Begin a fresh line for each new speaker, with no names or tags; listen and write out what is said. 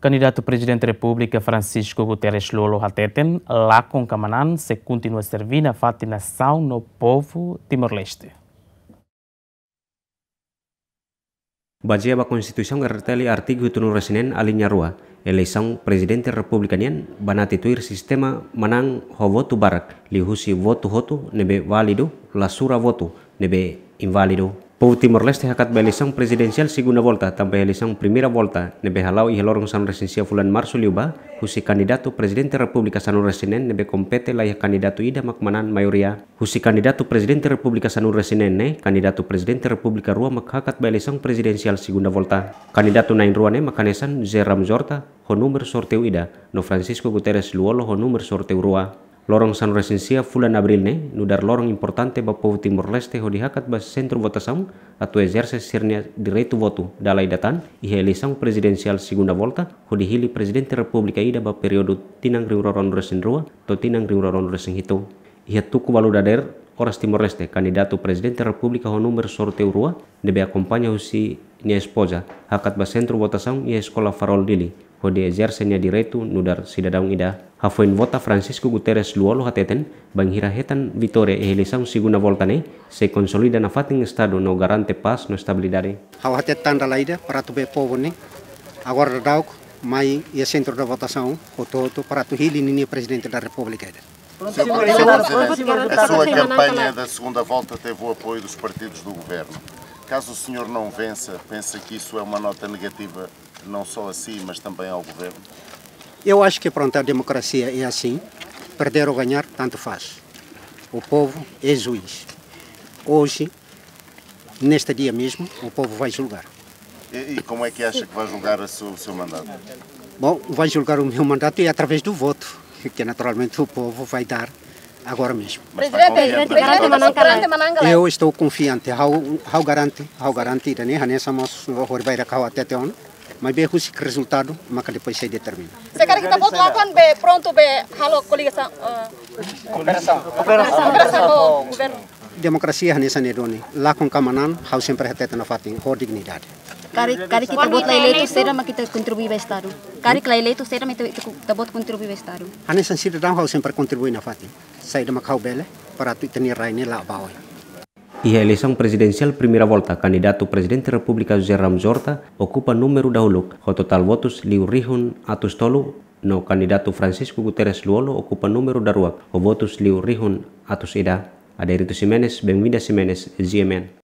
Candidato Presidente da República Francisco Guterres Lolo Hateten, lá com Camanan, se continua servindo a fati no povo Timor-Leste. Baseia a Constituição garantele artigo itunu a linha rua, eleição Presidente Republicanian banatituir sistema manang ho voto barak, lihusi voto hotu nebe válido, lasura voto nebe inválido. Pou Timor Leste hakat ba segunda volta, também sang primera volta, nebe halau ihe lorong san resensia fulan marsu liuba, husi kandidatu presidente republika Sanur Resinen nebe kompete layak kandidatu ida makmanan mayoria. Husi kandidatu presidente Republika Sanur Resinen ne, kandidatu presidente Republika Rua makhakat ba presidensial presidencial segunda volta. kandidatu nain Rua ne makanesan Zeram Zorta, ho número sorteu ida, no Francisco Guterres Luolo ho número sorteu Rua. Lorong San resensia fulan ne nudar lorong importante ba povo Timor Leste ho dihakat ba Sentro votação atau exerce sirnia direito votu dalai datan e elisang presidensial segunda volta ho dihili presidente Republika Ida ba periodu tinang resen resenrua to tinang resen hito Ia tuku balu dader oras Timor Leste, kandidatu presidente republika ho nomer sorte urua, debe akompanya ho nia esposa, hakat ba sentru votação e sekolah Farol Dili, hode senya diretu nudar sidadaung ida hafoin vota Francisco Guterres luolo hateten bang hirahetan Vitore e helisang siguna volta ne se consolida na fating estado no garante pas no estabilidade
hau hatetan da laida para tu be povo ne agora dauk mai ia centro da votação hototo para tu hili nini presidente da república ida a sua campanha da segunda volta teve o apoio dos partidos do governo. Caso o senhor não vença, pensa que isso é uma nota negativa não só a si, mas também ao governo? Eu acho que pronto, a democracia é assim, perder ou ganhar, tanto faz. O povo é juiz. Hoje, neste dia mesmo, o povo vai julgar. E, e como é que acha que vai julgar o seu mandato? Bom, vai julgar o meu mandato e é através do voto, que naturalmente o povo vai dar agora mesmo. Presidente, presidente Manangala. Né? Eu estou confiante. How, garante, how garante, né? Hanessa vai vou até até onde? mas e be husi ke resultado maka depois se determina
sekarang kita potlakan be pronto be halo
kolega uh, operação operação operação governo demokrasia hanya sanedoni lakon kamanan hau sempre hateta na fatin ho dignidade kari kari kita buat lain itu sera
ma kita kontribusi bestaru kari lain itu sera ma kita buat kontribusi bestaru
hanya sansidran hau sempre kontribusi na saya demak hau bela para tu tenir raine la bawai
ia a presidensial presidencial primera volta, candidato presidente República José Zorta, ocupa número dauluk, ho total votos rihun atus tolu, no candidato Francisco Guterres Luolo ocupa número daruak, o votos Rihun atus ida. Aderitus Jiménez, Benvida Simenes, GMN.